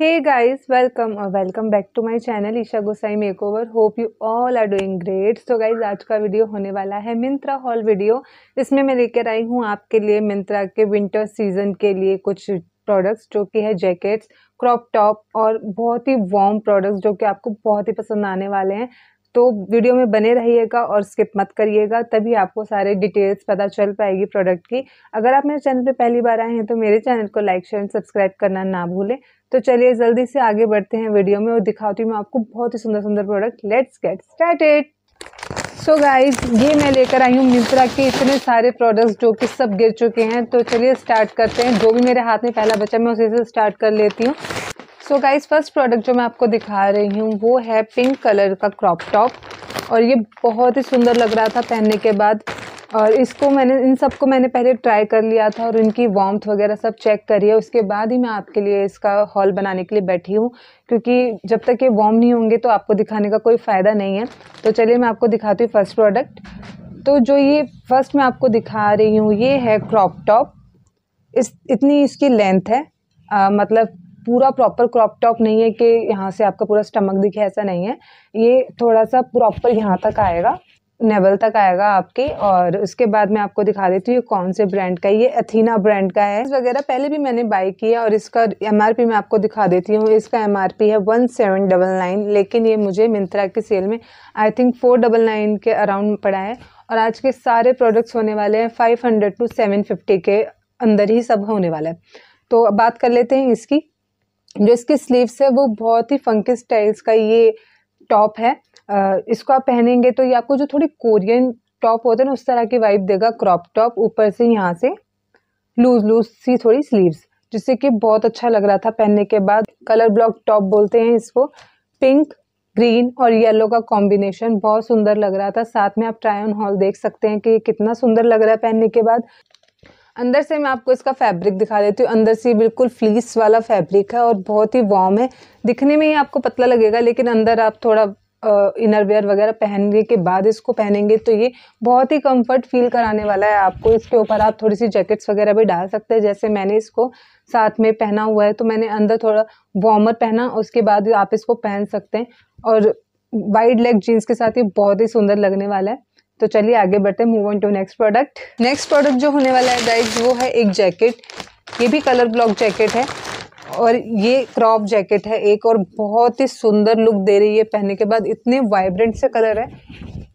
हे guys, welcome और uh, welcome back to my channel Isha Gosai makeover. Hope you all are doing great So guys आज का video होने वाला है मिंत्रा हॉल वीडियो इसमें मैं लेकर आई हूँ आपके लिए मिंत्रा के विंटर सीजन के लिए कुछ प्रोडक्ट्स जो कि है जैकेट्स क्रॉप टॉप और बहुत ही वार्म प्रोडक्ट्स जो कि आपको बहुत ही पसंद आने वाले हैं तो वीडियो में बने रहिएगा और स्किप मत करिएगा तभी आपको सारे डिटेल्स पता चल पाएगी प्रोडक्ट की अगर आप मेरे चैनल पे पहली बार आए हैं तो मेरे चैनल को लाइक शेयर एंड सब्सक्राइब करना ना भूलें तो चलिए जल्दी से आगे बढ़ते हैं वीडियो में और दिखाती हूँ मैं आपको बहुत ही सुंदर सुंदर product let's get started so guys ये मैं लेकर आई हूँ मिंत्रा के इतने सारे प्रोडक्ट्स जो कि सब गिर चुके हैं तो चलिए स्टार्ट करते हैं जो भी मेरे हाथ में पहला बचा मैं उसी से स्टार्ट कर लेती हूँ सो गाइज फर्स्ट प्रोडक्ट जो मैं आपको दिखा रही हूँ वो है पिंक कलर का क्रॉप टॉप और ये बहुत ही सुंदर लग रहा था पहनने के बाद और इसको मैंने इन सबको मैंने पहले ट्राई कर लिया था और इनकी वॉम्थ वगैरह सब चेक करी है उसके बाद ही मैं आपके लिए इसका हॉल बनाने के लिए बैठी हूँ क्योंकि जब तक ये वॉम नहीं होंगे तो आपको दिखाने का कोई फ़ायदा नहीं है तो चलिए मैं आपको दिखाती हूँ फर्स्ट प्रोडक्ट तो जो ये फर्स्ट मैं आपको दिखा रही हूँ ये है क्रॉप टॉप इस इतनी इसकी लेंथ है आ, मतलब पूरा प्रॉपर क्रॉप टॉप नहीं है कि यहाँ से आपका पूरा स्टमक दिखे ऐसा नहीं है ये थोड़ा सा प्रॉपर यहाँ तक आएगा नेवल तक आएगा आपके और उसके बाद मैं आपको दिखा देती हूँ कौन से ब्रांड का ये अथीना ब्रांड का है वगैरह पहले भी मैंने बाई किया और इसका एमआरपी मैं आपको दिखा देती हूँ इसका एमआरपी है वन सेवन डबल नाइन लेकिन ये मुझे मिंत्रा के सेल में I think four double nine के अराउंड पड़ा है और आज के सारे प्रोडक्ट्स होने वाले हैं five hundred to seven fifty के अंदर ही सब होने वाला है तो बात कर लेते हैं इसकी जो इसके स्लीव्स है वो बहुत ही फंकी स्टाइल्स का ये टॉप है इसको आप पहनेंगे तो ये आपको जो थोड़ी कोरियन टॉप होते हैं ना उस तरह की वाइब देगा क्रॉप टॉप ऊपर से यहाँ से लूज लूज सी थोड़ी स्लीव्स जिससे कि बहुत अच्छा लग रहा था पहनने के बाद कलर ब्लॉक टॉप बोलते हैं इसको पिंक ग्रीन और येलो का कॉम्बिनेशन बहुत सुंदर लग रहा था साथ में आप ट्राई ऑन हॉल देख सकते हैं कि कितना सुंदर लग रहा है पहनने के बाद अंदर से मैं आपको इसका फैब्रिक दिखा देती हूँ अंदर से बिल्कुल फ्लीस वाला फैब्रिक है और बहुत ही वार्म है दिखने में ही आपको पतला लगेगा लेकिन अंदर आप थोड़ा इनर वेयर वगैरह पहनने के बाद इसको पहनेंगे तो ये बहुत ही कंफर्ट फील कराने वाला है आपको इसके ऊपर आप थोड़ी सी जैकेट्स वगैरह भी डाल सकते हैं जैसे मैंने इसको साथ में पहना हुआ है तो मैंने अंदर थोड़ा वार्मर पहना उसके बाद आप इसको पहन सकते हैं और वाइड लेग जीन्स के साथ ये बहुत ही सुंदर लगने वाला है तो चलिए आगे बढ़ते हैं move on to next product next product जो होने वाला है गाइड्स वो है एक जैकेट ये भी कलर ब्लॉक जैकेट है और ये क्रॉप जैकेट है एक और बहुत ही सुंदर लुक दे रही है पहनने के बाद इतने वाइब्रेंट से कलर है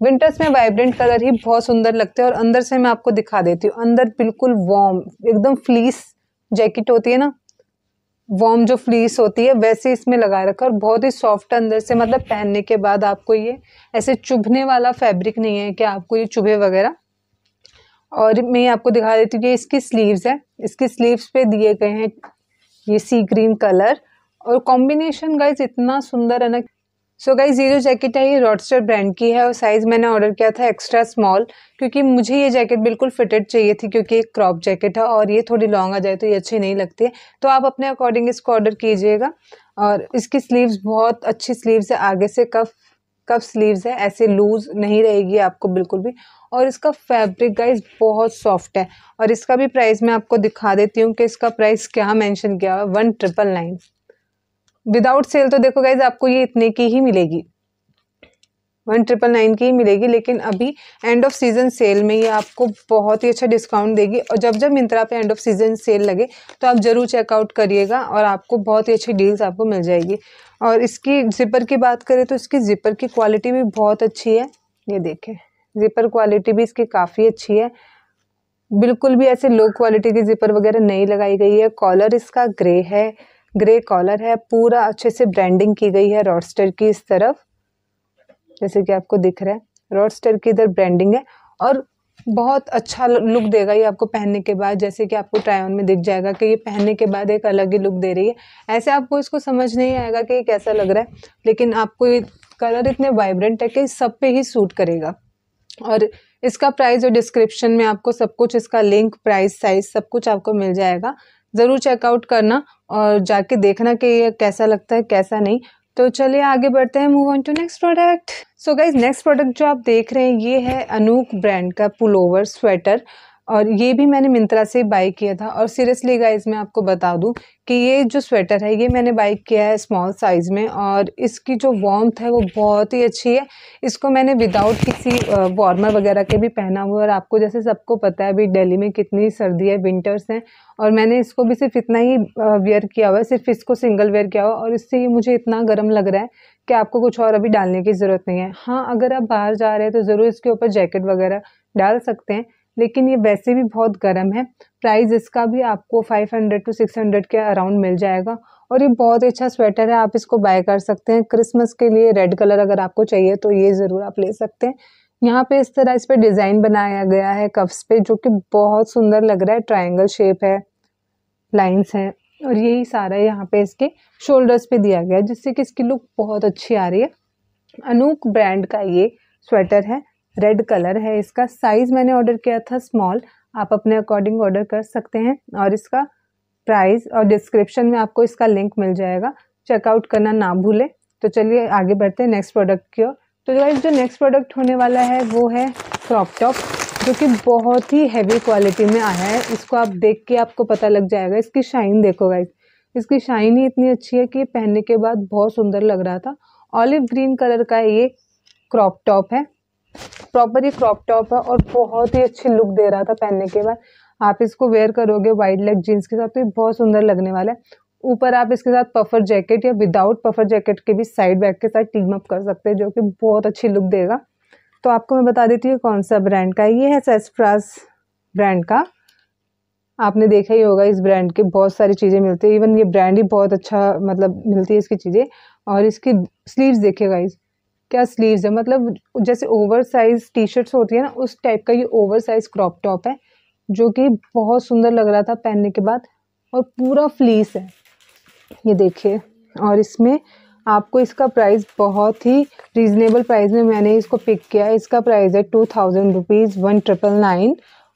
विंटर्स में वाइब्रेंट कलर ही बहुत सुंदर लगते हैं और अंदर से मैं आपको दिखा देती हूँ अंदर बिल्कुल वार्म एकदम फ्लीस जैकेट होती है ना वॉम जो फ्लीस होती है वैसे इसमें लगा रखा और बहुत ही सॉफ्ट अंदर से मतलब पहनने के बाद आपको ये ऐसे चुभने वाला फैब्रिक नहीं है कि आपको ये चुभे वगैरह और मैं आपको दिखा देती हूँ कि इसकी स्लीव्स है इसकी स्लीव्स पे दिए गए हैं ये सी ग्रीन कलर और कॉम्बिनेशन गाइज इतना सुंदर है ना सो गाइज ये जो जैकेट है ये रॉडस्टर ब्रांड की है और साइज़ मैंने ऑर्डर किया था एक्स्ट्रा स्मॉल क्योंकि मुझे ये जैकेट बिल्कुल फिटेड चाहिए थी क्योंकि एक क्रॉप जैकेट है और ये थोड़ी लॉन्ग आ जाए तो ये अच्छी नहीं लगती है तो आप अपने अकॉर्डिंग इसको ऑर्डर कीजिएगा और इसकी स्लीव्स बहुत अच्छी स्लीव्स है आगे से कफ कफ स्लीव्स है ऐसे लूज नहीं रहेगी आपको बिल्कुल भी और इसका फैब्रिक गाइज बहुत सॉफ्ट है और इसका भी प्राइस मैं आपको दिखा देती हूँ कि इसका प्राइस क्या मैंशन किया हुआ है one triple nine without sale तो देखो गाइज आपको ये इतने की ही मिलेगी वन ट्रिपल नाइन की ही मिलेगी लेकिन अभी एंड ऑफ सीजन सेल में ये आपको बहुत ही अच्छा डिस्काउंट देगी और जब जब मिंत्रा पे एंड ऑफ सीजन सेल लगे तो आप ज़रूर चेकआउट करिएगा और आपको बहुत ही अच्छी डील्स आपको मिल जाएगी और इसकी जिपर की बात करें तो इसकी जिपर की क्वालिटी भी बहुत अच्छी है ये देखें जिपर क्वालिटी भी इसकी काफ़ी अच्छी है बिल्कुल भी ऐसे लो क्वालिटी की जिपर वगैरह नहीं लगाई गई है कॉलर इसका ग्रे है ग्रे कॉलर है पूरा अच्छे से ब्रांडिंग की गई है रॉडस्टर की इस तरफ जैसे कि आपको दिख रहा है रॉडस्टर की इधर ब्रांडिंग है और बहुत अच्छा लुक देगा ये आपको पहनने के बाद जैसे कि आपको ट्राई ऑन में दिख जाएगा कि ये पहनने के बाद एक अलग ही लुक दे रही है ऐसे आपको इसको समझ नहीं आएगा कि ये कैसा लग रहा है लेकिन आपको ये कलर इतने वाइब्रेंट है कि सब पे ही सूट करेगा और इसका प्राइस और डिस्क्रिप्शन में आपको सब कुछ इसका लिंक प्राइस साइज सब कुछ आपको मिल जाएगा ज़रूर चेकआउट करना और जाके देखना कि ये कैसा लगता है कैसा नहीं तो चलिए आगे बढ़ते हैं move on to next product so guys next product जो आप देख रहे हैं ये है अनूक ब्रांड का पुलोवर स्वेटर और ये भी मैंने मिंत्रा से बाई किया था और सीरियसली गाइज मैं आपको बता दूं कि ये जो स्वेटर है ये मैंने बाई किया है स्मॉल साइज़ में और इसकी जो वॉम्थ है वो बहुत ही अच्छी है इसको मैंने विदाउट किसी वार्मर वगैरह के भी पहना हुआ और आपको जैसे सबको पता है अभी दिल्ली में कितनी सर्दी है विंटर्स हैं और मैंने इसको भी सिर्फ इतना ही वेयर किया हुआ है सिर्फ इसको सिंगल वेयर किया हुआ और इससे ये मुझे इतना गर्म लग रहा है कि आपको कुछ और अभी डालने की ज़रूरत नहीं है हाँ अगर आप बाहर जा रहे हैं तो ज़रूर इसके ऊपर जैकेट वगैरह डाल सकते हैं लेकिन ये वैसे भी बहुत गर्म है प्राइस इसका भी आपको 500 टू 600 के अराउंड मिल जाएगा और ये बहुत अच्छा स्वेटर है आप इसको बाय कर सकते हैं क्रिसमस के लिए रेड कलर अगर आपको चाहिए तो ये ज़रूर आप ले सकते हैं यहाँ पे इस तरह इस पर डिज़ाइन बनाया गया है कफ्स पे जो कि बहुत सुंदर लग रहा है ट्राइंगल शेप है लाइन्स हैं और यही सारा यहाँ पे इसके शोल्डर्स पे दिया गया है जिससे कि इसकी लुक बहुत अच्छी आ रही है अनूक ब्रांड का ये स्वेटर है रेड कलर है इसका साइज़ मैंने ऑर्डर किया था स्मॉल आप अपने अकॉर्डिंग ऑर्डर कर सकते हैं और इसका प्राइस और डिस्क्रिप्शन में आपको इसका लिंक मिल जाएगा चेकआउट करना ना भूलें तो चलिए आगे बढ़ते हैं नेक्स्ट प्रोडक्ट की ओर तो गाइज जो नेक्स्ट प्रोडक्ट होने वाला है वो है क्रॉप टॉप जो कि बहुत ही हैवी क्वालिटी में आया है इसको आप देख के आपको पता लग जाएगा इसकी शाइन देखो गाइज इसकी शाइन ही इतनी अच्छी है कि पहनने के बाद बहुत सुंदर लग रहा था ऑलिव ग्रीन कलर का ये क्रॉप टॉप है प्रॉपर ये क्रॉप टॉप है और बहुत ही अच्छी लुक दे रहा था पहनने के बाद आप इसको वेयर करोगे वाइड लेग जीन्स के साथ तो ये बहुत सुंदर लगने वाला है ऊपर आप इसके साथ पफर जैकेट या विदाउट पफर जैकेट के भी साइड बैग के साथ टीम अप कर सकते हैं जो कि बहुत अच्छी लुक देगा तो आपको मैं बता देती हूँ कौन सा ब्रांड का ये है सेसफ्रास ब्रांड का आपने देखा ही होगा इस ब्रांड के बहुत सारी चीज़ें मिलती है इवन ये ब्रांड ही बहुत अच्छा मतलब मिलती है इसकी चीज़ें और इसकी स्लीव्स देखिएगा इस क्या स्लीव्स है मतलब जैसे ओवर साइज टी शर्ट्स होती है ना उस टाइप का ये ओवर साइज क्रॉप टॉप है जो कि बहुत सुंदर लग रहा था पहनने के बाद और पूरा फ्लीस है ये देखिए और इसमें आपको इसका प्राइस बहुत ही रीज़नेबल प्राइस में मैंने इसको पिक किया इसका प्राइस है two thousand rupees one triple nine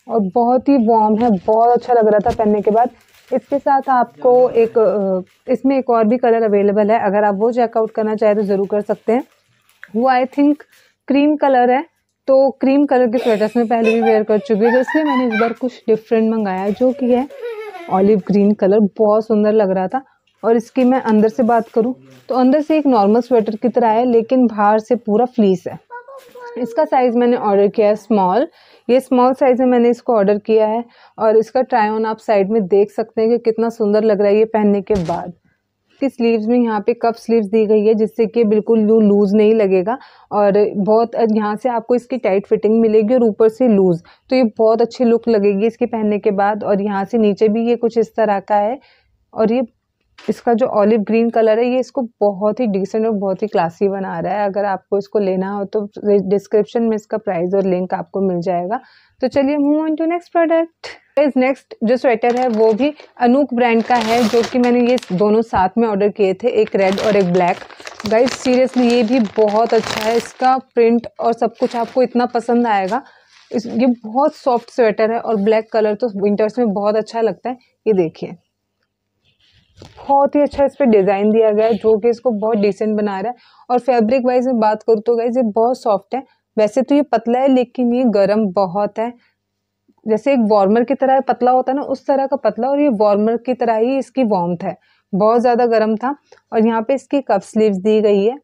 और बहुत ही वॉम है बहुत अच्छा लग रहा था पहनने के बाद इसके साथ आपको एक इसमें एक और भी कलर अवेलेबल है अगर आप वो चेकआउट करना चाहें तो ज़रूर कर सकते हैं वो आई थिंक क्रीम कलर है तो क्रीम कलर के स्वेटर्स मैं पहले भी वेयर कर चुकी हूँ तो इसलिए मैंने इस बार कुछ डिफरेंट मंगाया जो कि है ऑलिव ग्रीन कलर बहुत सुंदर लग रहा था और इसकी मैं अंदर से बात करूँ तो अंदर से एक नॉर्मल स्वेटर की तरह है लेकिन बाहर से पूरा फ्लीस है इसका साइज़ मैंने ऑर्डर किया है स्मॉल ये स्मॉल साइज़ में मैंने इसको ऑर्डर किया है और इसका ट्राई ऑन आप साइड में देख सकते हैं कि कितना सुंदर लग रहा है ये पहनने के बाद की स्लीव्स में यहाँ पे कप स्लीव्स दी गई है जिससे कि बिल्कुल लू लूज़ नहीं लगेगा और बहुत यहाँ से आपको इसकी टाइट फिटिंग मिलेगी और ऊपर से लूज़ तो ये बहुत अच्छी लुक लगेगी इसके पहनने के बाद और यहाँ से नीचे भी ये कुछ इस तरह का है और ये इसका जो ऑलिव ग्रीन कलर है ये इसको बहुत ही डिसेंट और बहुत ही क्लासी बना रहा है अगर आपको इसको लेना हो तो डिस्क्रिप्शन में इसका प्राइस और लिंक आपको मिल जाएगा तो चलिए move on to next product इस नेक्स्ट जो स्वेटर है वो भी अनूक ब्रांड का है जो कि मैंने ये दोनों साथ में ऑर्डर किए थे एक रेड और एक ब्लैक गाइज सीरियसली ये भी बहुत अच्छा है इसका प्रिंट और सब कुछ आपको इतना पसंद आएगा इस ये बहुत सॉफ्ट स्वेटर है और ब्लैक कलर तो विंटर्स में बहुत अच्छा लगता है ये देखिए बहुत ही अच्छा इस पर डिज़ाइन दिया गया है जो कि इसको बहुत डिसेंट बना रहा है और फैब्रिक वाइज में बात करूँ तो गाइज ये बहुत सॉफ्ट है वैसे तो ये पतला है लेकिन ये गर्म बहुत है जैसे एक वार्मर की तरह पतला होता है ना उस तरह का पतला और ये वार्मर की तरह ही इसकी वार्मथ है बहुत ज़्यादा गर्म था और यहाँ पे इसकी कप स्लीव्स दी गई है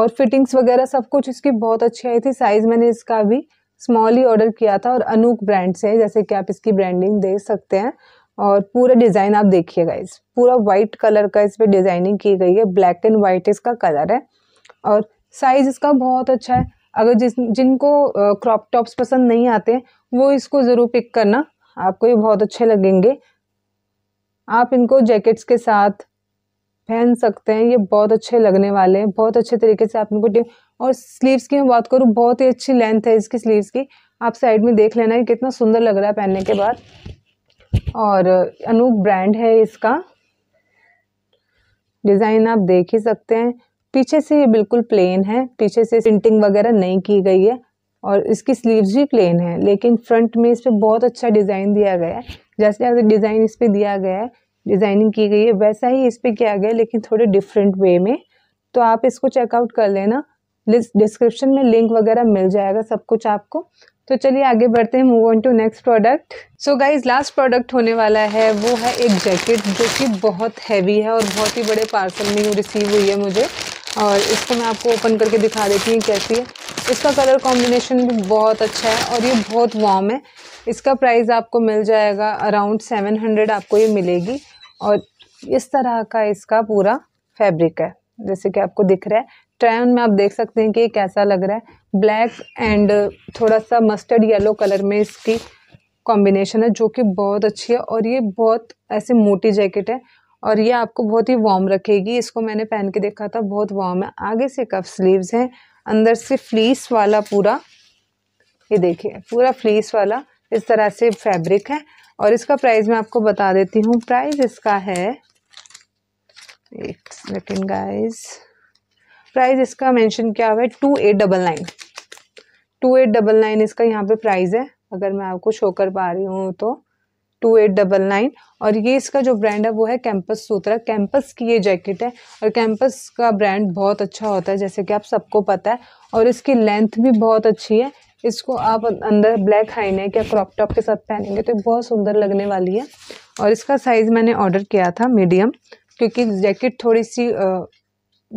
और फिटिंग्स वगैरह सब कुछ इसकी बहुत अच्छी आई थी साइज़ मैंने इसका भी स्मॉल ही ऑर्डर किया था और अनूक ब्रांड से जैसे कि आप इसकी ब्रांडिंग देख सकते हैं और पूरा डिज़ाइन आप देखिए इस पूरा वाइट कलर का इस पर डिज़ाइनिंग की गई है ब्लैक एंड वाइट इसका कलर है और साइज़ इसका बहुत अच्छा है अगर जिस जिनको क्रॉप टॉप्स पसंद नहीं आते वो इसको ज़रूर पिक करना आपको ये बहुत अच्छे लगेंगे आप इनको जैकेट्स के साथ पहन सकते हैं ये बहुत अच्छे लगने वाले हैं बहुत अच्छे तरीके से आप इनको और स्लीव्स की मैं बात करूँ बहुत ही अच्छी लेंथ है इसकी स्लीव्स की आप साइड में देख लेना है कितना सुंदर लग रहा है पहनने के बाद और अनूप ब्रांड है इसका डिज़ाइन आप देख ही सकते हैं पीछे से ये बिल्कुल प्लेन है पीछे से प्रिंटिंग वगैरह नहीं की गई है और इसकी स्लीव्स भी प्लेन है लेकिन फ्रंट में इस पर बहुत अच्छा डिज़ाइन दिया गया है जैसे जैसे डिज़ाइन इस पर दिया गया है डिज़ाइनिंग की गई है वैसा ही इस पर किया गया लेकिन थोड़े डिफरेंट वे में तो आप इसको चेकआउट कर लेना डिस्क्रिप्शन में लिंक वगैरह मिल जाएगा सब कुछ आपको तो चलिए आगे बढ़ते हैं move on to next product so guys last product होने वाला है वो है एक जैकेट जो कि बहुत हैवी है और बहुत ही बड़े पार्सल में रिसीव हुई है मुझे और इसको मैं आपको ओपन करके दिखा देती हूँ कैसी है इसका कलर कॉम्बिनेशन भी बहुत अच्छा है और ये बहुत वार्म है इसका प्राइस आपको मिल जाएगा अराउंड सेवन हंड्रेड आपको ये मिलेगी और इस तरह का इसका पूरा फैब्रिक है जैसे कि आपको दिख रहा है स्टैन में आप देख सकते हैं कि कैसा लग रहा है ब्लैक एंड थोड़ा सा मस्टर्ड येलो कलर में इसकी कॉम्बिनेशन है जो कि बहुत अच्छी है और ये बहुत ऐसे मोटी जैकेट है और ये आपको बहुत ही वार्म रखेगी इसको मैंने पहन के देखा था बहुत वार्म है आगे से कफ स्लीव्स हैं अंदर से फ्लीस वाला पूरा ये देखिए पूरा फ्लीस वाला इस तरह से फैब्रिक है और इसका प्राइस मैं आपको बता देती हूँ प्राइस इसका है एक सेकेंड गाइज़ प्राइस इसका मेंशन क्या हुआ है two eight double nine two eight double nine इसका यहाँ पे प्राइस है अगर मैं आपको शो कर पा रही हूँ तो टू एट डबल नाइन और ये इसका जो ब्रांड है वो है कैंपस सूत्रा कैंपस की ये जैकेट है और कैंपस का ब्रांड बहुत अच्छा होता है जैसे कि आप सबको पता है और इसकी लेंथ भी बहुत अच्छी है इसको आप अंदर ब्लैक हाईनेक या क्रॉप टॉप के साथ पहनेंगे तो बहुत सुंदर लगने वाली है और इसका साइज़ मैंने ऑर्डर किया था मीडियम क्योंकि जैकेट थोड़ी सी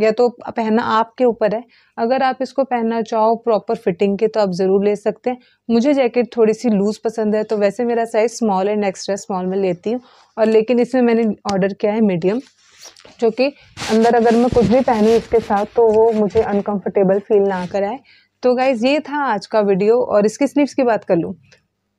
या तो पहनना आपके ऊपर है अगर आप इसको पहनना चाहो प्रॉपर फिटिंग के तो आप ज़रूर ले सकते हैं मुझे जैकेट थोड़ी सी लूज़ पसंद है तो वैसे मेरा size small and extra small में लेती हूँ और लेकिन इसमें मैंने ऑर्डर किया है मीडियम जो कि अंदर अगर मैं कुछ भी पहनूँ इसके साथ तो वो मुझे अनकम्फर्टेबल फील ना कराए तो गाइज़ ये था आज का वीडियो और इसकी स्लीव्स की बात कर लूँ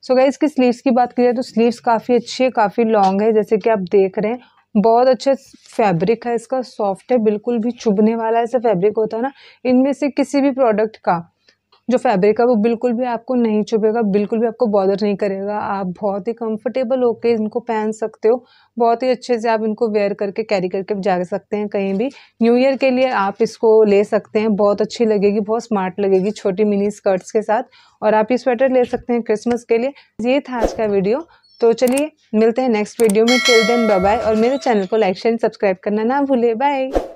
सो गाइज़ इसकी स्लीव्स की बात की जाए तो स्लीव्स काफ़ी अच्छी है काफ़ी लॉन्ग है जैसे कि आप देख रहे हैं बहुत अच्छा फैब्रिक है इसका सॉफ्ट है बिल्कुल भी चुभने वाला ऐसा फैब्रिक होता है ना इनमें से किसी भी प्रोडक्ट का जो फैब्रिक है वो बिल्कुल भी आपको नहीं चुभेगा बिल्कुल भी आपको बॉदर नहीं करेगा आप बहुत ही कंफर्टेबल होके इनको पहन सकते हो बहुत ही अच्छे से आप इनको वेयर करके कैरी करके जा सकते हैं कहीं भी न्यू ईयर के लिए आप इसको ले सकते हैं बहुत अच्छी लगेगी बहुत स्मार्ट लगेगी छोटी मिनी स्कर्ट्स के साथ और आप ये स्वेटर ले सकते हैं क्रिसमस के लिए ये था आज का वीडियो तो चलिए मिलते हैं नेक्स्ट वीडियो में टिल देन बाय और मेरे चैनल को लाइक शेयर सब्सक्राइब करना ना भूले बाय